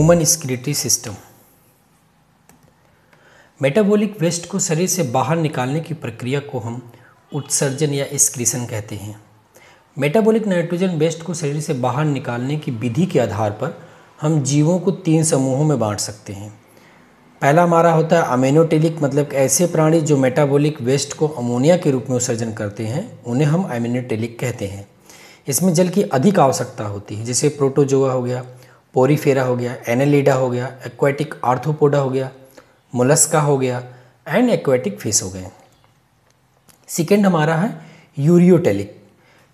human excretory system metabolic waste को शरीर से बाहर निकालने की प्रक्रिया को हम उत्सर्जन या स्क्रीशन कहते हैं मेटाबॉलिक नाइट्रोजन वेस्ट को शरीर से बाहर निकालने की विधि के आधार पर हम जीवों को तीन समूहों में बांट सकते हैं पहला हमारा होता है अमेनोटेलिक मतलब ऐसे प्राणी जो मेटाबॉलिक वेस्ट को अमोनिया के रूप में उत्सर्जन करते हैं उन्हें हम अमेनोटेलिक कहते हैं इसमें जल की अधिक आवश्यकता होती है जैसे प्रोटोजोआ हो गया पोरीफेरा हो गया एनेलिडा हो गया एक्वेटिक आर्थोपोडा हो गया मुलस्का हो गया एंड एक्वेटिक फिश हो गए सेकेंड हमारा है यूरियोटेलिक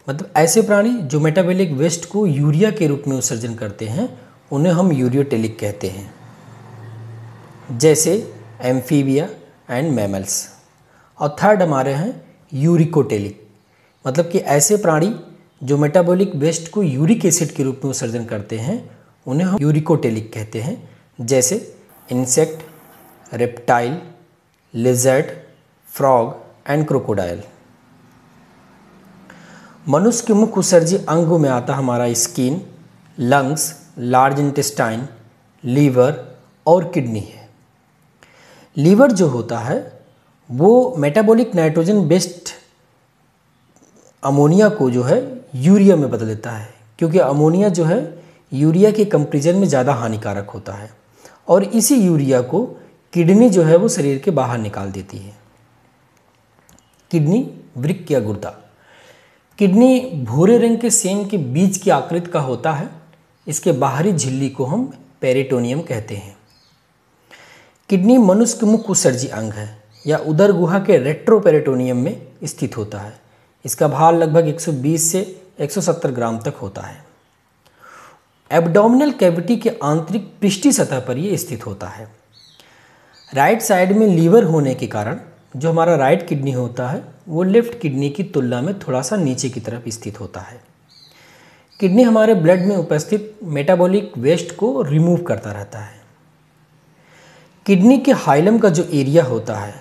मतलब ऐसे प्राणी जो मेटाबेलिक वेस्ट को यूरिया के रूप में उत्सर्जन करते हैं उन्हें हम यूरियोटेलिक कहते हैं जैसे एम्फीबिया एंड मैमल्स और थर्ड हमारे हैं यूरिकोटेलिक मतलब कि ऐसे प्राणी जो मेटाबॉलिक वेस्ट को यूरिक एसिड के रूप में उत्सर्जन करते हैं उन्हें हम यूरिकोटेलिक कहते हैं जैसे insect reptile lizard frog and crocodile मनुष्य के मुख्य उत्सर्जी अंगों में आता हमारा skin lungs large intestine liver और किडनी है लीवर जो होता है वो मेटाबॉलिक नाइट्रोजन बेस्ड अमोनिया को जो है यूरिया में बदल देता है क्योंकि अमोनिया जो है यूरिया के कंपेरिजन में ज़्यादा हानिकारक होता है और इसी यूरिया को किडनी जो है वो शरीर के बाहर निकाल देती है किडनी वृक या गुर्दा किडनी भूरे रंग के सेम के बीज की आकृति का होता है इसके बाहरी झिल्ली को हम पेरिटोनियम कहते हैं किडनी मनुष्य के मुख्य उत्सर्जी अंग है या उदर गुहा के रेट्रोपेरिटोनियम में स्थित होता है इसका भार लगभग 120 से 170 ग्राम तक होता है एब्डोमिनल कैविटी के आंतरिक पृष्ठी सतह पर ये स्थित होता है राइट साइड में लीवर होने के कारण जो हमारा राइट किडनी होता है वो लेफ्ट किडनी की तुलना में थोड़ा सा नीचे की तरफ स्थित होता है किडनी हमारे ब्लड में उपस्थित मेटाबॉलिक वेस्ट को रिमूव करता रहता है किडनी के हाइलम का जो एरिया होता है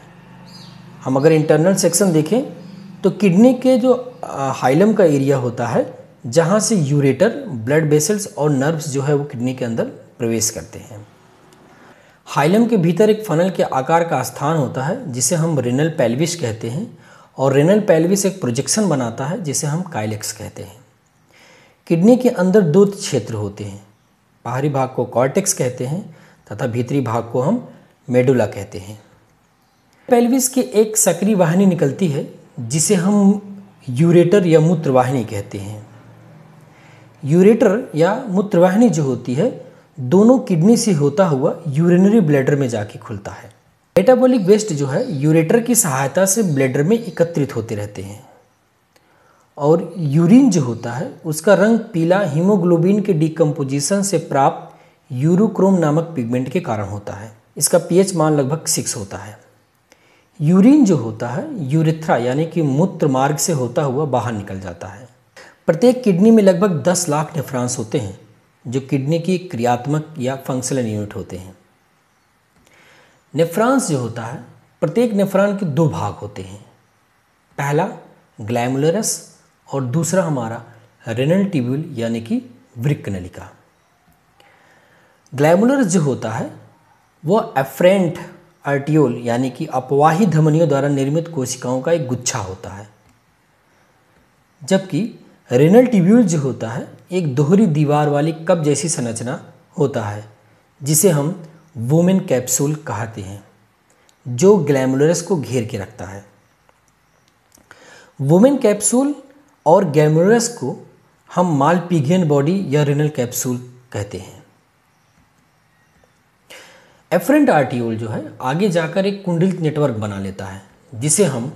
हम अगर इंटरनल सेक्शन देखें तो किडनी के जो हाइलम का एरिया होता है जहाँ से यूरेटर ब्लड वेसल्स और नर्व्स जो है वो किडनी के अंदर प्रवेश करते हैं हाइलम के भीतर एक फनल के आकार का स्थान होता है जिसे हम रेनल पेल्विस कहते हैं और रेनल पेल्विस एक प्रोजेक्शन बनाता है जिसे हम काइलेक्स कहते हैं किडनी के अंदर दो क्षेत्र होते हैं बाहरी भाग को कॉर्टेक्स कहते हैं तथा भीतरी भाग को हम मेडुला कहते हैं पेल्विस की एक सक्रिय वाहिनी निकलती है जिसे हम यूरेटर या मूत्रवाहिनी कहते हैं यूरेटर या मूत्रवाहिनी जो होती है दोनों किडनी से होता हुआ यूरिनरी ब्लैडर में जाके खुलता है मेटाबॉलिक वेस्ट जो है यूरेटर की सहायता से ब्लैडर में एकत्रित होते रहते हैं और यूरिन जो होता है उसका रंग पीला हीमोग्लोबिन के डिकम्पोजिशन से प्राप्त यूरोक्रोम नामक पिगमेंट के कारण होता है इसका पीएच मान लगभग सिक्स होता है यूरिन जो होता है यूरिथ्रा यानी कि मूत्र मार्ग से होता हुआ बाहर निकल जाता है प्रत्येक किडनी में लगभग 10 लाख नेफ्रांस होते हैं जो किडनी की क्रियात्मक या फंक्शनल यूनिट होते हैं नेफ्रांस जो होता है प्रत्येक नेफ्रान के दो भाग होते हैं पहला ग्लैमुलरस और दूसरा हमारा रेनल टिब्यूल यानी कि वृक्क नलिका ग्लैमुलरस जो होता है वह एफ्रेंट आर्टियोल यानी कि अपवाही धमनियों द्वारा निर्मित कोशिकाओं का एक गुच्छा होता है जबकि रेनल ट्यूब्यूल जो होता है एक दोहरी दीवार वाली कप जैसी संरचना होता है जिसे हम वोमेन कैप्सूल कहते हैं जो ग्लैमुलरस को घेर के रखता है वोमेन कैप्सूल और ग्लैमुलरस को हम मालपीघियन बॉडी या रेनल कैप्सूल कहते हैं एफरेंट आर्टियोल जो है आगे जाकर एक कुंडलित नेटवर्क बना लेता है जिसे हम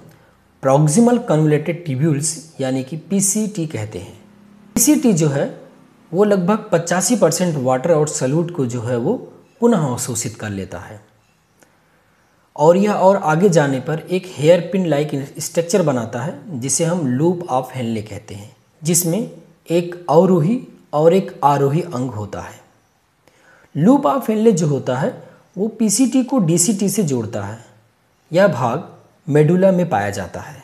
प्रॉक्सिमल कन्वलेटेड ट्यूब्यूल्स यानी कि पीसीटी कहते हैं पीसीटी जो है वो लगभग पचासी परसेंट वाटर और सल्यूट को जो है वो पुनः अवशोषित कर लेता है और यह और आगे जाने पर एक हेयर पिन लाइक स्ट्रक्चर बनाता है जिसे हम लूप ऑफ हेनले कहते हैं जिसमें एक अवरोही और एक आरोही अंग होता है लूप ऑफ हेनले जो होता है वो पीसीटी को डीसीटी से जोड़ता है यह भाग मेडुला में पाया जाता है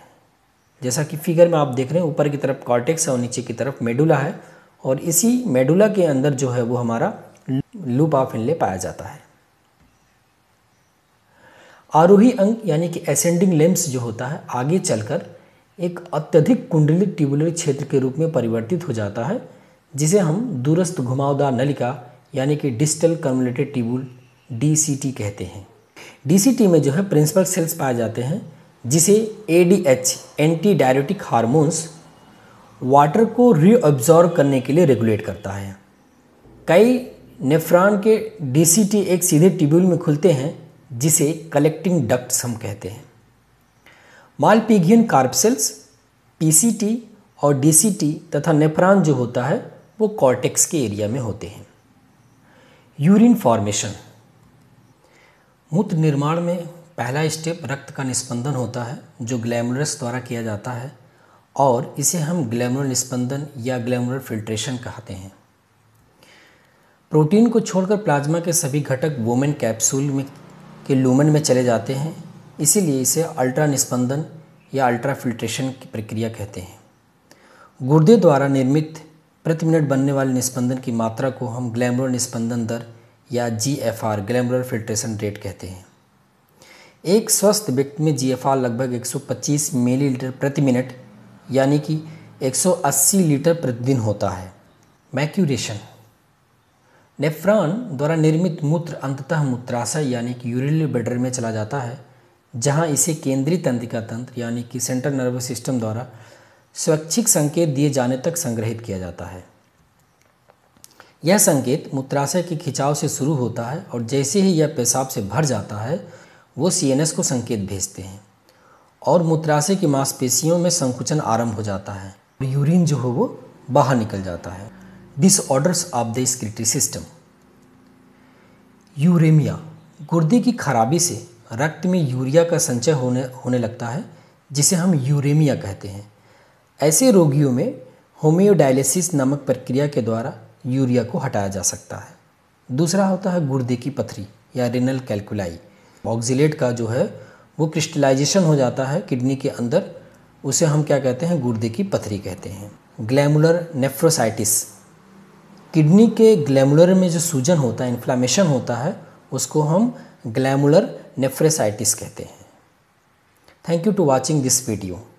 जैसा कि फिगर में आप देख रहे हैं ऊपर की तरफ कॉर्टेक्स है और नीचे की तरफ मेडुला है और इसी मेडुला के अंदर जो है वो हमारा लूप ऑफ इनले पाया जाता है आरोही अंग यानी कि एसेंडिंग लेम्स जो होता है आगे चलकर एक अत्यधिक कुंडली ट्यूबुलर क्षेत्र के रूप में परिवर्तित हो जाता है जिसे हम दूरस्थ घुमावदार नलिका यानी कि डिजिटल कम्युनिटेड ट्यूबुल डी कहते हैं डी में जो है प्रिंसिपल सेल्स पाए जाते हैं जिसे A D H anti diuretic hormones water को रीअब्जॉर्व करने के लिए रेगुलेट करता है कई नेफ्रॉन के डीसीटी एक सीधे ट्यूब्यूल में खुलते हैं जिसे कलेक्टिंग डक्ट्स हम कहते हैं मालपीगियन पी सी पीसीटी और डीसीटी तथा नेफ्रॉन जो होता है वो कॉर्टेक्स के एरिया में होते हैं यूरिन फॉर्मेशन मूत्र निर्माण में पहला स्टेप रक्त का निस्पंदन होता है जो ग्लैमुलरस द्वारा किया जाता है और इसे हम ग्लैमुलर निस्पंदन या ग्लैमुलर फिल्ट्रेशन कहते हैं प्रोटीन को छोड़कर प्लाज्मा के सभी घटक वोमेन कैप्सूल में के लूमन में चले जाते हैं इसीलिए इसे अल्ट्रा निस्पंदन या अल्ट्रा फिल्ट्रेशन की प्रक्रिया कहते हैं गुर्दे द्वारा निर्मित प्रति मिनट बनने वाले निस्पंदन की मात्रा को हम ग्लैमुलर निस्पंदन दर या G F R glomerular filtration rate कहते हैं एक स्वस्थ व्यक्ति में जी लगभग 125 मिलीलीटर प्रति मिनट यानी कि 180 लीटर प्रतिदिन होता है मैक्यूरेशन नेफ्रॉन द्वारा निर्मित मूत्र अंततः मूत्राशय यानी कि यूरिल बेडर में चला जाता है जहां इसे केंद्रीय तंत्रिका तंत्र यानी कि सेंट्रल नर्वस सिस्टम द्वारा स्वैच्छिक संकेत दिए जाने तक संग्रहित किया जाता है यह संकेत मूत्राशय के खिंचाव से शुरू होता है और जैसे ही यह पेशाब से भर जाता है वो सी को संकेत भेजते हैं और मूत्राशय की मांसपेशियों में संकुचन आरंभ हो जाता है यूरिन जो हो वो बाहर निकल जाता है disorders of the excretory system uraemia गुर्दे की खराबी से रक्त में यूरिया का संचय होने होने लगता है जिसे हम यूरेमिया कहते हैं ऐसे रोगियों में होम्योडायलिसिस नामक प्रक्रिया के द्वारा यूरिया को हटाया जा सकता है दूसरा होता है गुर्दे की पथरी या रिनल कैलकुलाई ऑक्जिलेट का जो है वो क्रिस्टलाइजेशन हो जाता है किडनी के अंदर उसे हम क्या कहते हैं गुर्दे की पथरी कहते हैं ग्लैमुलर नेफ्रोसाइटिस किडनी के ग्लैमुलर में जो सूजन होता है इन्फ्लामेशन होता है उसको हम ग्लैमुलर नेफ्रेसाइटिस कहते हैं thank you to watching this video